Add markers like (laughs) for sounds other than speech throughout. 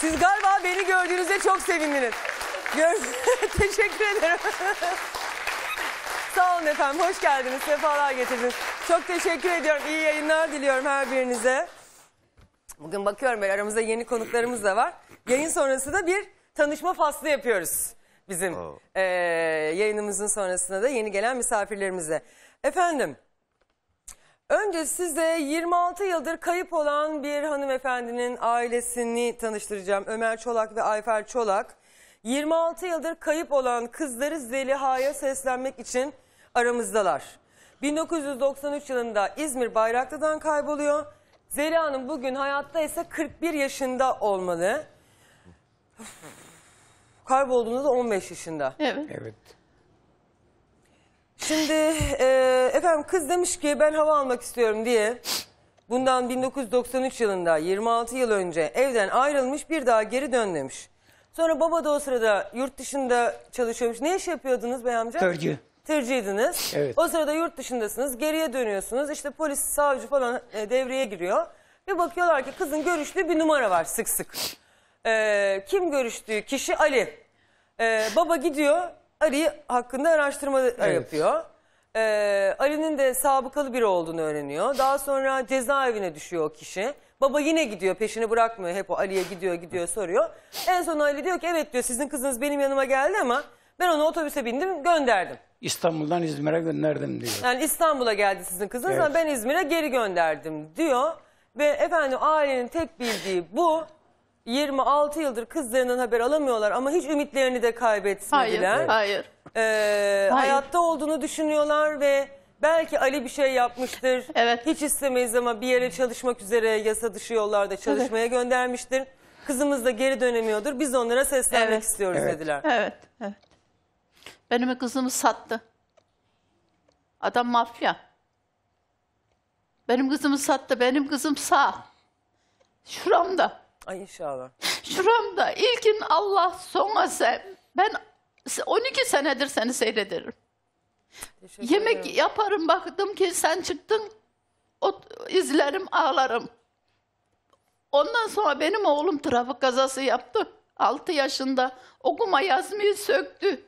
Siz galiba beni gördüğünüzde çok sevindiniz. Gör (laughs) Teşekkür ederim. Sağ olun efendim. Hoş geldiniz. Sefalar getirdiniz. Çok teşekkür ediyorum. iyi yayınlar diliyorum her birinize. Bugün bakıyorum böyle aramızda yeni konuklarımız da var. Yayın sonrası da bir tanışma faslı yapıyoruz. Bizim oh. e, yayınımızın sonrasında da yeni gelen misafirlerimize. Efendim Önce size 26 yıldır kayıp olan bir hanımefendinin ailesini tanıştıracağım. Ömer Çolak ve Ayfer Çolak. 26 yıldır kayıp olan kızları Zeliha'ya seslenmek için aramızdalar. 1993 yılında İzmir Bayraklı'dan kayboluyor. Zeliha'nın bugün hayatta ise 41 yaşında olmalı. Kaybolduğunda da 15 yaşında. Evet. Evet. Şimdi e, Efendim kız demiş ki ben hava almak istiyorum diye bundan 1993 yılında 26 yıl önce evden ayrılmış bir daha geri dön demiş. Sonra baba da o sırada yurt dışında çalışıyormuş. Ne iş yapıyordunuz bey amca? Tırcı. Tırcıydınız. Evet. O sırada yurt dışındasınız. Geriye dönüyorsunuz. İşte polis, savcı falan e, devreye giriyor. Bir bakıyorlar ki kızın görüştüğü bir numara var sık sık. Ee, kim görüştüğü kişi Ali. Ee, baba gidiyor Ali hakkında araştırma evet. yapıyor. Ee, Ali'nin de sabıkalı biri olduğunu öğreniyor. Daha sonra cezaevine düşüyor o kişi. Baba yine gidiyor peşini bırakmıyor. Hep o Ali'ye gidiyor gidiyor soruyor. En son Ali diyor ki evet diyor sizin kızınız benim yanıma geldi ama ben onu otobüse bindim gönderdim. İstanbul'dan İzmir'e gönderdim diyor. Yani İstanbul'a geldi sizin kızınız Evet. ama ben İzmir'e geri gönderdim diyor. Ve efendim ailenin tek bildiği bu. 26 yıldır kızlarından haber alamıyorlar ama hiç ümitlerini de Hayır, kaybetmediler. hayır e, hayatta olduğunu düşünüyorlar ve belki Ali bir şey yapmıştır. Evet. Hiç istemeyiz ama bir yere çalışmak üzere yasa dışı yollarda çalışmaya göndermiştir. Kızımız da geri dönemiyordur. Biz onlara seslenmek Evet. istiyoruz Evet. dediler. Evet, evet. Benim kızımı sattı. Adam mafya. Benim kızımı sattı. Benim kızım sağ. Şuramda. Ay inşallah. Şuramda. İlkin Allah sonra sen. Ben 12 senedir seni seyrederim. Yemek yaparım baktım ki sen çıktın. O, izlerim ağlarım. Ondan sonra benim oğlum trafik kazası yaptı. 6 yaşında okuma yazmayı söktü.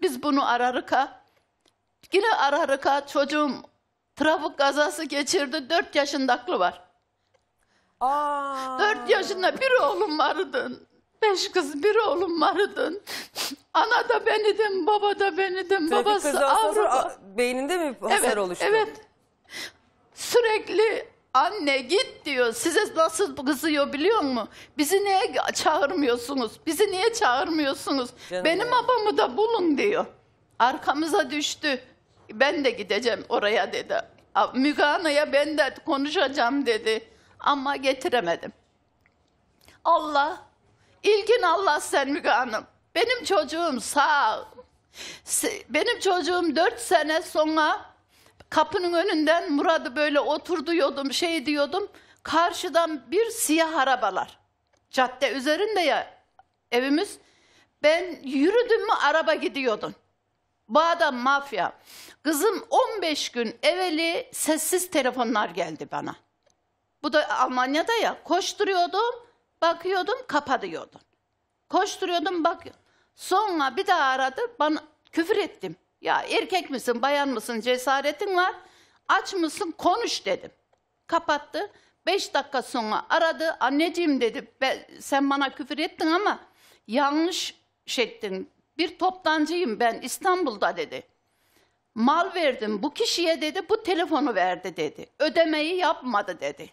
Biz bunu ararık ha. Yine ararık ha çocuğum trafik kazası geçirdi. 4 yaşında aklı var. Aa. 4 yaşında bir oğlum vardı. Beş kız bir oğlum vardı. Ana da benidim, baba da benidim. Trafik Babası kazasından Avrupa. beyninde mi hasar Evet, oluştu? evet. Sürekli anne git diyor. Size nasıl kızıyor biliyor musun? Bizi niye çağırmıyorsunuz? Bizi niye çağırmıyorsunuz? Canım Benim babamı da bulun diyor. Arkamıza düştü. Ben de gideceğim oraya dedi. A- Müge Anlı'ya ben de konuşacağım dedi. Ama getiremedim. Allah İlkin Allah sen Müge Hanım. Benim çocuğum sağ. Benim çocuğum dört sene sonra kapının önünden Muratı böyle otur diyordum, şey diyordum. Karşıdan bir siyah arabalar. Cadde üzerinde ya evimiz. Ben yürüdüm mü araba gidiyordun. Bu adam mafya. Kızım 15 gün evveli sessiz telefonlar geldi bana. Bu da Almanya'da ya. Koşturuyordum bakıyordum kapatıyordun. Koşturuyordum bak. Sonra bir daha aradı bana küfür ettim. Ya erkek misin bayan mısın cesaretin var. Aç mısın konuş dedim. Kapattı. Beş dakika sonra aradı. Anneciğim dedi sen bana küfür ettin ama yanlış şey ettin. Bir toptancıyım ben İstanbul'da dedi. Mal verdim bu kişiye dedi bu telefonu verdi dedi. Ödemeyi yapmadı dedi.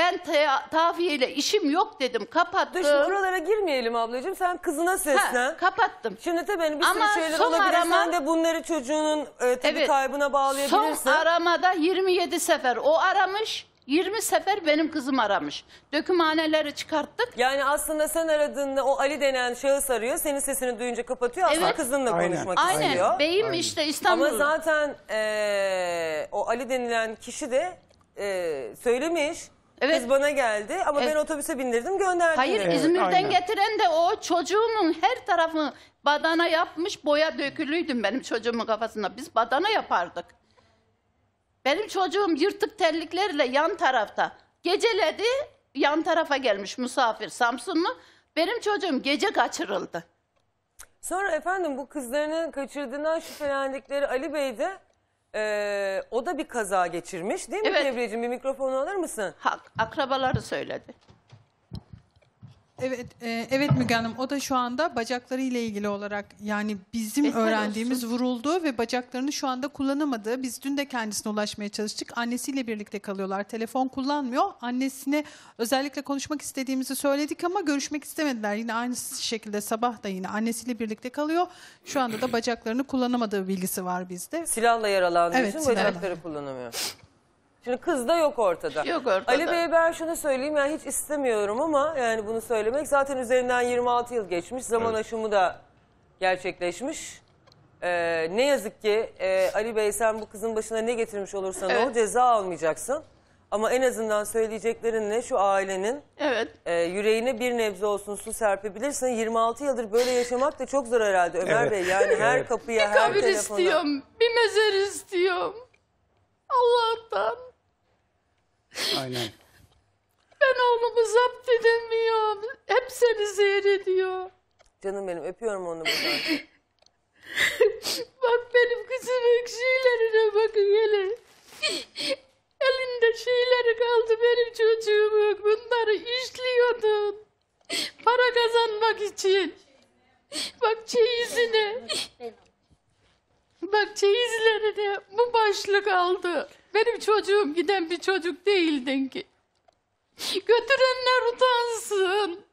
Ben ta tafiyeyle işim yok dedim. Kapattım. Dur buralara girmeyelim ablacığım. Sen kızına seslen. Ha, kapattım. Şimdi tabii hani bir sürü Ama şeyler son olabilir. Arama, Sen de bunları çocuğunun e, tabii evet, kaybına bağlayabilirsin. Son aramada 27 sefer o aramış. 20 sefer benim kızım aramış. Dökümhaneleri çıkarttık. Yani aslında sen aradığında o Ali denen şahıs arıyor. Senin sesini duyunca kapatıyor. Aslında evet. kızınla Aynen. konuşmak Aynen. istiyor. Aynen. Beyim Aynen. işte İstanbul. Ama zaten e, o Ali denilen kişi de e, söylemiş. Evet. Kız bana geldi ama Evet. ben otobüse bindirdim gönderdim. Hayır dedi. İzmir'den aynen. getiren de o çocuğumun her tarafı badana yapmış boya dökülüydüm benim çocuğumun kafasında. Biz badana yapardık. Benim çocuğum yırtık terliklerle yan tarafta. Geceledi yan tarafa gelmiş misafir Samsunlu. Benim çocuğum gece kaçırıldı. Sonra efendim bu kızlarını kaçırdığından şüphelendikleri Ali Bey de ee, o da bir kaza geçirmiş değil mi Evet. Cevdeciğim? Bir mikrofonu alır mısın? Ha, akrabaları söyledi. Evet, e, evet Müge Hanım. O da şu anda bacakları ile ilgili olarak yani bizim Esmer öğrendiğimiz olsun. vuruldu ve bacaklarını şu anda kullanamadı. Biz dün de kendisine ulaşmaya çalıştık. Annesiyle birlikte kalıyorlar. Telefon kullanmıyor. Annesine özellikle konuşmak istediğimizi söyledik ama görüşmek istemediler. Yine aynı şekilde sabah da yine annesiyle birlikte kalıyor. Şu anda da bacaklarını kullanamadığı bilgisi var bizde. Silahla yaralandığı Evet, için silahla. bacakları kullanamıyor. Şimdi kız da yok ortada. Yok ortada. Ali Bey ben şunu söyleyeyim yani hiç istemiyorum ama yani bunu söylemek zaten üzerinden 26 yıl geçmiş. Zaman Evet. aşımı da gerçekleşmiş. Ee, ne yazık ki e, Ali Bey sen bu kızın başına ne getirmiş olursan Evet. o ceza almayacaksın. Ama en azından söyleyeceklerinle şu ailenin Evet. e, yüreğine bir nebze olsun su serpebilirsin. 26 yıldır böyle yaşamak da çok zor herhalde Ömer Evet. Bey. Yani her kapıya, her Kabir telefona. istiyorum. Bir mezar istiyorum. Allah'tan. Aynen. Ben oğlumu zapt edemiyorum. Hep seni zehir ediyor. Canım benim öpüyorum onu buradan. (laughs) Bak benim kızım şeylerine bakın hele. Elinde şeyleri kaldı benim çocuğum çocuğumun. Bunları işliyordun. Para kazanmak için. Bak çeyizine. Bak çeyizlerine bu başlık aldı çocuğum giden bir çocuk değildin ki. Götürenler utansın.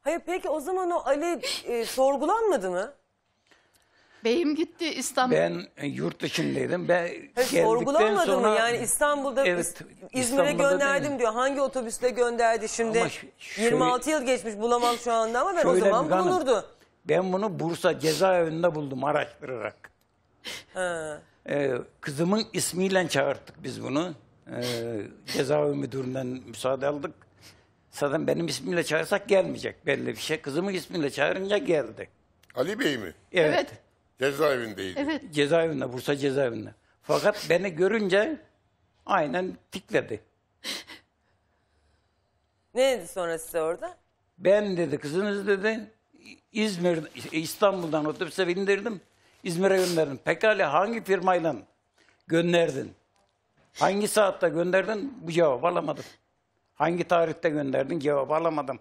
Hayır peki o zaman o Ali e, sorgulanmadı mı? Beyim gitti İstanbul. Ben yurt dışındaydım. Ben Hayır, sorgulanmadı sonra, mı? Yani İstanbul'da evet, İzmir'e gönderdim diyor. Hangi otobüsle gönderdi şimdi? Şöyle, 26 yıl geçmiş bulamam şu anda ama ben o zaman bulunurdu. Ben bunu Bursa cezaevinde buldum araştırarak. Ha. Ee, kızımın ismiyle çağırttık biz bunu. Ee, cezaevi müdüründen müsaade aldık. Zaten benim ismimle çağırsak gelmeyecek belli bir şey. Kızımın ismiyle çağırınca geldi. Ali Bey mi? Evet. evet. Cezaevindeydi. Evet. Cezaevinde, Bursa cezaevinde. Fakat beni görünce aynen tikledi. Ne dedi sonra size orada? Ben dedi kızınız dedi İzmir, İstanbul'dan otobüse bindirdim. İzmir'e gönderdin. Pekala hangi firmayla gönderdin? Hangi saatte gönderdin? Bu cevabı alamadım. Hangi tarihte gönderdin? Cevabı alamadım.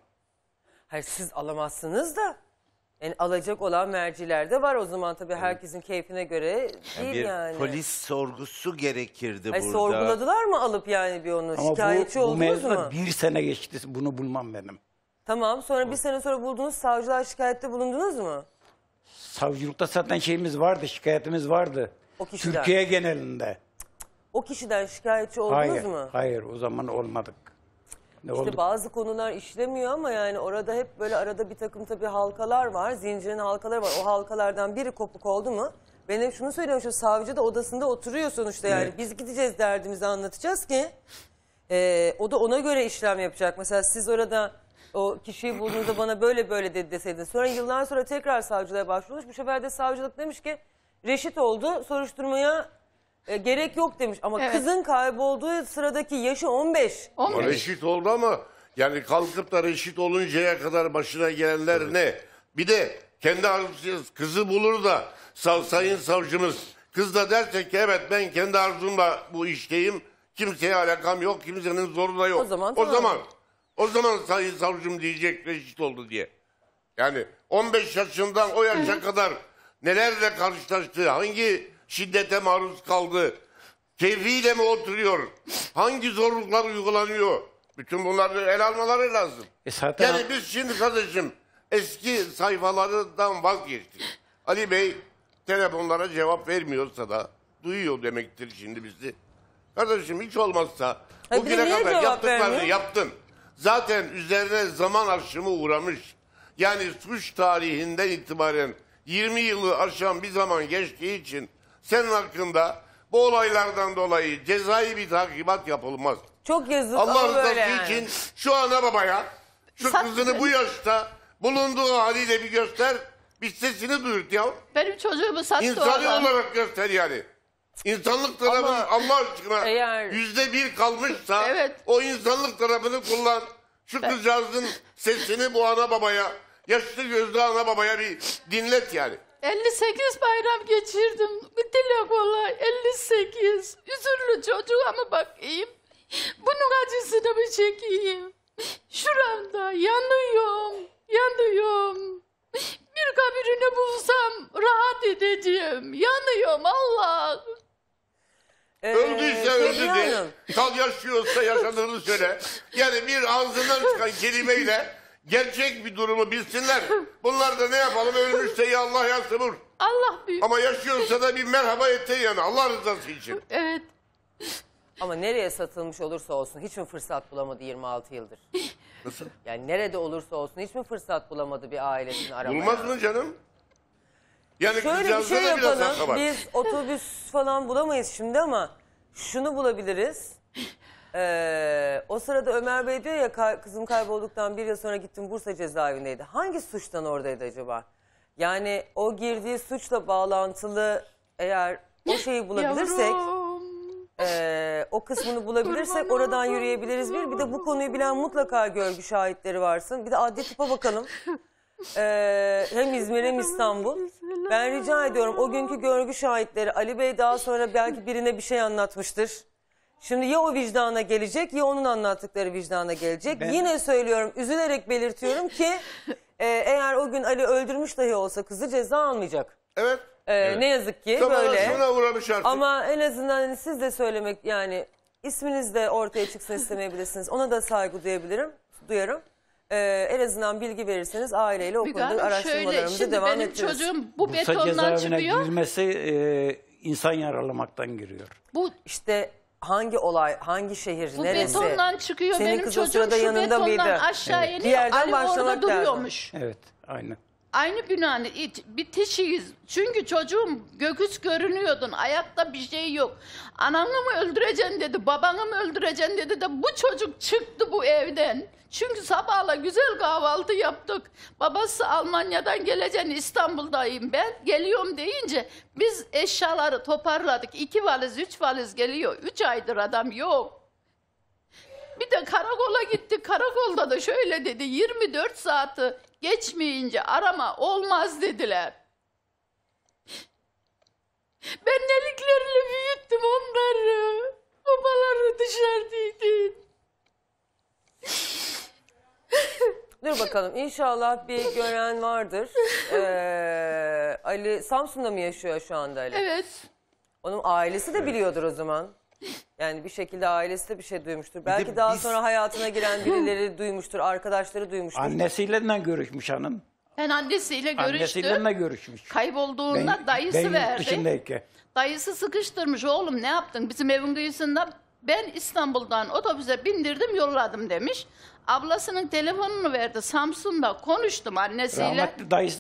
Hayır siz alamazsınız da. Yani alacak olan merciler de var o zaman tabii herkesin keyfine göre değil bir yani. polis sorgusu gerekirdi Hayır, burada. sorguladılar mı alıp yani bir onu Ama şikayetçi bu, bu oldunuz mu? bir sene geçti bunu bulmam benim. Tamam sonra bir sene sonra buldunuz savcılar şikayette bulundunuz mu? savcılıkta zaten şeyimiz vardı, şikayetimiz vardı. O Türkiye genelinde. O kişiden şikayetçi oldunuz hayır, mu? Hayır, o zaman olmadık. Ne işte olduk? bazı konular işlemiyor ama yani orada hep böyle arada bir takım tabii halkalar var. Zincirin halkaları var. O halkalardan biri kopuk oldu mu? Ben hep şunu söylüyorum şu savcı da odasında oturuyor sonuçta yani. Evet. Biz gideceğiz derdimizi anlatacağız ki e, o da ona göre işlem yapacak. Mesela siz orada o kişiyi bulduğunuzda bana böyle böyle dedi deseydin. Sonra yıllar sonra tekrar savcılığa başvurmuş. Bu sefer de savcılık demiş ki reşit oldu soruşturmaya e, gerek yok demiş. Ama Evet. kızın kaybolduğu sıradaki yaşı 15. 15. Reşit oldu ama yani kalkıp da reşit oluncaya kadar başına gelenler ne? Bir de kendi arzusuyla kızı bulur da sav, sayın savcımız kız da derse ki evet ben kendi arzumla bu işteyim. Kimseye alakam yok, kimsenin zoru da yok. O zaman tamam. O zaman sayın savcım diyecek reşit oldu diye. Yani 15 yaşından o yaşa kadar nelerle karşılaştı, hangi şiddete maruz kaldı, keyfiyle mi oturuyor, hangi zorluklar uygulanıyor. Bütün bunları el almaları lazım. E zaten Yani biz şimdi kardeşim eski sayfalardan vazgeçtik. Ali Bey telefonlara cevap vermiyorsa da duyuyor demektir şimdi bizi. Kardeşim hiç olmazsa Hayır, bir bugüne kadar yaptıklarını vermiyor? yaptın zaten üzerine zaman aşımı uğramış. Yani suç tarihinden itibaren 20 yılı aşan bir zaman geçtiği için senin hakkında bu olaylardan dolayı cezai bir takibat yapılmaz. Çok yazık Allah ama rızası yani. için şu ana babaya şu Sat- kızını bu yaşta bulunduğu haliyle bir göster. Bir sesini duyurt ya. Benim çocuğumu sattı İnsani olarak göster yani. İnsanlık tarafı Ama Allah aşkına eğer- yüzde bir kalmışsa Evet. o insanlık tarafını kullan. Şu kızcağızın sesini bu ana babaya, yaşlı gözlü ana babaya bir dinlet yani. 58 bayram geçirdim. Dilek olay 58. Üzürlü çocuğu ama bakayım. Bunun acısını mı çekeyim? Şuramda yanıyorum. Yanıyorum. Bir kabirini bulsam rahat edeceğim. Yanıyorum Allah. Ee, Öldüyse öldü Feriha de. Kal yaşıyorsa yaşadığını söyle. Yani bir ağzından çıkan kelimeyle gerçek bir durumu bilsinler. Bunlar da ne yapalım ölmüşse ya Allah ya sabır. Allah büyük. Ama yaşıyorsa da bir merhaba etti yani Allah rızası için. Evet. Ama nereye satılmış olursa olsun hiç mi fırsat bulamadı 26 yıldır? Nasıl? Yani nerede olursa olsun hiç mi fırsat bulamadı bir ailesini aramaya? Bulmaz mı canım? Yani Şöyle bir şey yapalım. Biz otobüs falan bulamayız şimdi ama şunu bulabiliriz. Ee, o sırada Ömer Bey diyor ya kızım kaybolduktan bir yıl sonra gittim Bursa cezaevindeydi. Hangi suçtan oradaydı acaba? Yani o girdiği suçla bağlantılı eğer o şeyi bulabilirsek... e, o kısmını bulabilirsek oradan yürüyebiliriz bir. Bir de bu konuyu bilen mutlaka görgü şahitleri varsın. Bir de adli tıpa bakalım. Ee, hem İzmir hem İstanbul. Ben rica ediyorum o günkü görgü şahitleri Ali Bey daha sonra belki birine bir şey anlatmıştır. Şimdi ya o vicdana gelecek ya onun anlattıkları vicdana gelecek. Ben- Yine söylüyorum üzülerek belirtiyorum ki e, eğer o gün Ali öldürmüş dahi olsa kızı ceza almayacak. Evet. Ee, Ne yazık ki Zamanla böyle. artık. Ama en azından hani siz de söylemek yani isminiz de ortaya çıksın istemeyebilirsiniz. Ona da saygı duyabilirim, duyarım. Ee, en azından bilgi verirseniz aileyle o Müge şöyle, devam benim ettiririz. çocuğum bu Bursa betondan cezaevine çıkıyor. girmesi e, insan yaralamaktan giriyor. Bu işte hangi olay, hangi şehir, bu neresi? betondan çıkıyor Senin benim kız o çocuğum şu yanında betondan mıydı? aşağıya iniyor. Bir yerden Ali orada duruyormuş. Evet, aynen. Aynı günahını iç, bitişiyiz. Çünkü çocuğum göküs görünüyordun. Ayakta bir şey yok. Ananı mı öldüreceksin dedi, babanı mı öldüreceksin dedi de bu çocuk çıktı bu evden. Çünkü sabahla güzel kahvaltı yaptık. Babası Almanya'dan geleceğini İstanbul'dayım ben. Geliyorum deyince biz eşyaları toparladık. İki valiz, üç valiz geliyor. Üç aydır adam yok. Bir de karakola gitti Karakolda da şöyle dedi. 24 saati geçmeyince arama olmaz dediler. Ben neliklerle büyüttüm onları. Babaları dışarıdaydı. Dur bakalım inşallah bir gören vardır. Ee, Ali Samsun'da mı yaşıyor şu anda Ali? Evet. Onun ailesi de biliyordur o zaman. Yani bir şekilde ailesi de bir şey duymuştur. Belki daha biz- sonra hayatına giren birileri (laughs) duymuştur, arkadaşları duymuştur. Annesiyle de görüşmüş hanım. Ben annesiyle görüştüm. Annesiyle de görüşmüş. Kaybolduğunda dayısı ben yurt verdi. dışındayken. Dayısı sıkıştırmış oğlum ne yaptın bizim evin kıyısında ben İstanbul'dan otobüse bindirdim yolladım demiş. Ablasının telefonunu verdi Samsun'da konuştum annesiyle. Rahmetli dayısı